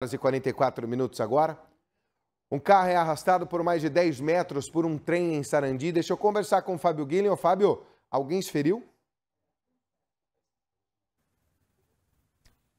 horas e 44 minutos agora. Um carro é arrastado por mais de 10 metros por um trem em Sarandi. Deixa eu conversar com o Fábio Guilherme. Ô, Fábio, alguém se feriu?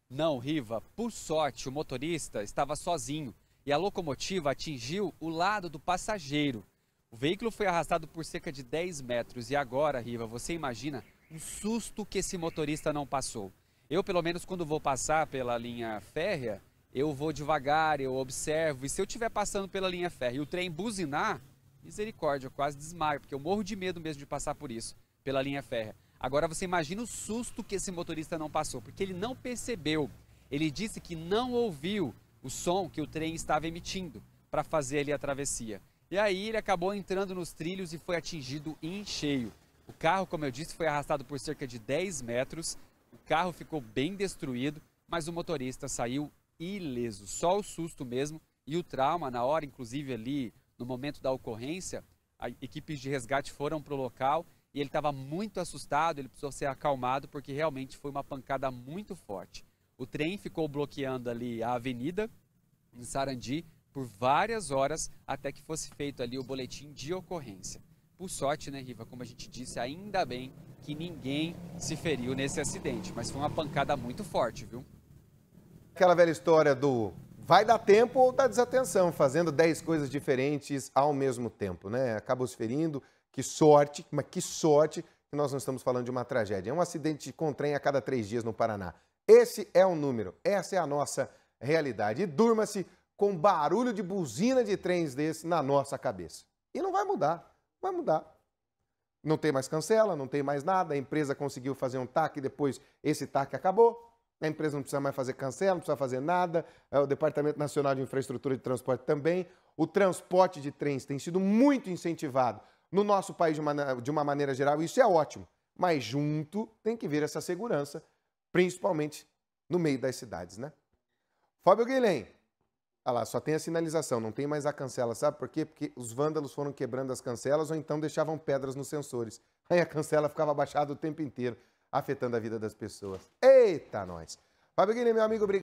Não, Riva. Por sorte, o motorista estava sozinho e a locomotiva atingiu o lado do passageiro. O veículo foi arrastado por cerca de 10 metros e agora, Riva, você imagina o susto que esse motorista não passou. Eu, pelo menos, quando vou passar pela linha férrea, eu vou devagar, eu observo. E se eu estiver passando pela linha férrea e o trem buzinar, misericórdia, eu quase desmaio, porque eu morro de medo mesmo de passar por isso, pela linha férrea. Agora você imagina o susto que esse motorista não passou, porque ele não percebeu. Ele disse que não ouviu o som que o trem estava emitindo para fazer ali a travessia. E aí ele acabou entrando nos trilhos e foi atingido em cheio. O carro, como eu disse, foi arrastado por cerca de 10 metros. O carro ficou bem destruído, mas o motorista saiu ileso, só o susto mesmo e o trauma na hora, inclusive ali no momento da ocorrência, as equipes de resgate foram para o local e ele estava muito assustado, ele precisou ser acalmado porque realmente foi uma pancada muito forte. O trem ficou bloqueando ali a avenida em Sarandi por várias horas até que fosse feito ali o boletim de ocorrência. Por sorte, né, Riva, como a gente disse, ainda bem que ninguém se feriu nesse acidente, mas foi uma pancada muito forte, viu? aquela velha história do vai dar tempo ou da desatenção, fazendo 10 coisas diferentes ao mesmo tempo, né? Acabou se ferindo, que sorte, mas que sorte que nós não estamos falando de uma tragédia. É um acidente com trem a cada três dias no Paraná. Esse é o número, essa é a nossa realidade. E durma-se com barulho de buzina de trens desse na nossa cabeça. E não vai mudar, vai mudar. Não tem mais cancela, não tem mais nada, a empresa conseguiu fazer um TAC, depois esse TAC acabou. A empresa não precisa mais fazer cancela, não precisa fazer nada. É, o Departamento Nacional de Infraestrutura de Transporte também. O transporte de trens tem sido muito incentivado no nosso país de uma, de uma maneira geral. e Isso é ótimo. Mas junto tem que vir essa segurança, principalmente no meio das cidades, né? Fábio Guilhem, Olha lá, só tem a sinalização, não tem mais a cancela, sabe por quê? Porque os vândalos foram quebrando as cancelas ou então deixavam pedras nos sensores. Aí a cancela ficava baixada o tempo inteiro afetando a vida das pessoas. Eita, nós! Fabrício, meu amigo, obrigado.